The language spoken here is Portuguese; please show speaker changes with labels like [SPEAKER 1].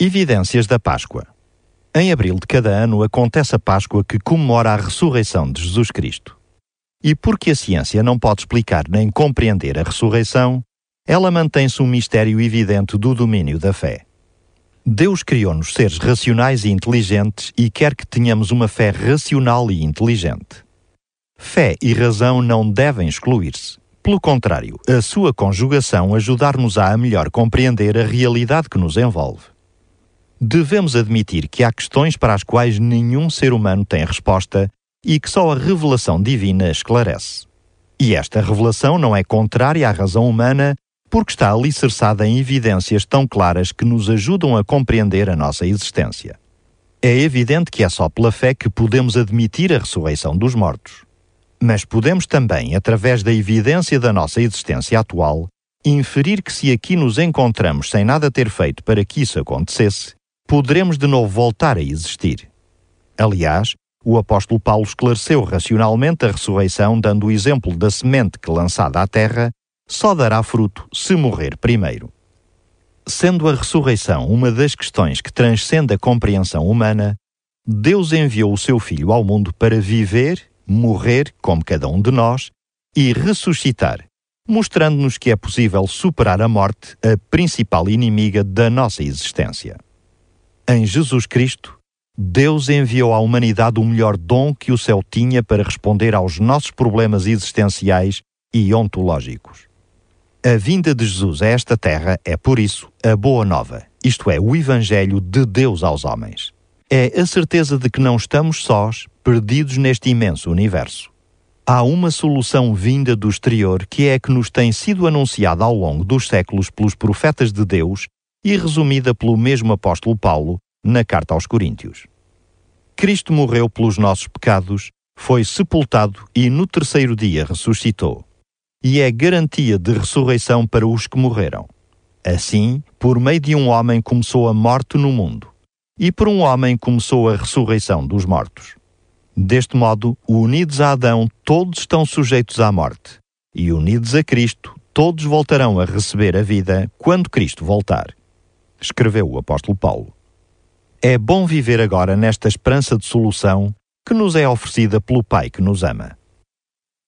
[SPEAKER 1] Evidências da Páscoa. Em abril de cada ano acontece a Páscoa que comemora a ressurreição de Jesus Cristo. E porque a ciência não pode explicar nem compreender a ressurreição, ela mantém-se um mistério evidente do domínio da fé. Deus criou-nos seres racionais e inteligentes e quer que tenhamos uma fé racional e inteligente. Fé e razão não devem excluir-se. Pelo contrário, a sua conjugação ajudar-nos a melhor compreender a realidade que nos envolve devemos admitir que há questões para as quais nenhum ser humano tem resposta e que só a revelação divina esclarece. E esta revelação não é contrária à razão humana, porque está alicerçada em evidências tão claras que nos ajudam a compreender a nossa existência. É evidente que é só pela fé que podemos admitir a ressurreição dos mortos. Mas podemos também, através da evidência da nossa existência atual, inferir que se aqui nos encontramos sem nada ter feito para que isso acontecesse, poderemos de novo voltar a existir. Aliás, o apóstolo Paulo esclareceu racionalmente a ressurreição, dando o exemplo da semente que lançada à terra só dará fruto se morrer primeiro. Sendo a ressurreição uma das questões que transcende a compreensão humana, Deus enviou o seu Filho ao mundo para viver, morrer, como cada um de nós, e ressuscitar, mostrando-nos que é possível superar a morte, a principal inimiga da nossa existência. Em Jesus Cristo, Deus enviou à humanidade o melhor dom que o céu tinha para responder aos nossos problemas existenciais e ontológicos. A vinda de Jesus a esta terra é, por isso, a boa nova, isto é, o Evangelho de Deus aos homens. É a certeza de que não estamos sós, perdidos neste imenso universo. Há uma solução vinda do exterior que é a que nos tem sido anunciada ao longo dos séculos pelos profetas de Deus e resumida pelo mesmo apóstolo Paulo na carta aos Coríntios. Cristo morreu pelos nossos pecados, foi sepultado e no terceiro dia ressuscitou. E é garantia de ressurreição para os que morreram. Assim, por meio de um homem começou a morte no mundo, e por um homem começou a ressurreição dos mortos. Deste modo, unidos a Adão, todos estão sujeitos à morte, e unidos a Cristo, todos voltarão a receber a vida quando Cristo voltar escreveu o apóstolo Paulo. É bom viver agora nesta esperança de solução que nos é oferecida pelo Pai que nos ama.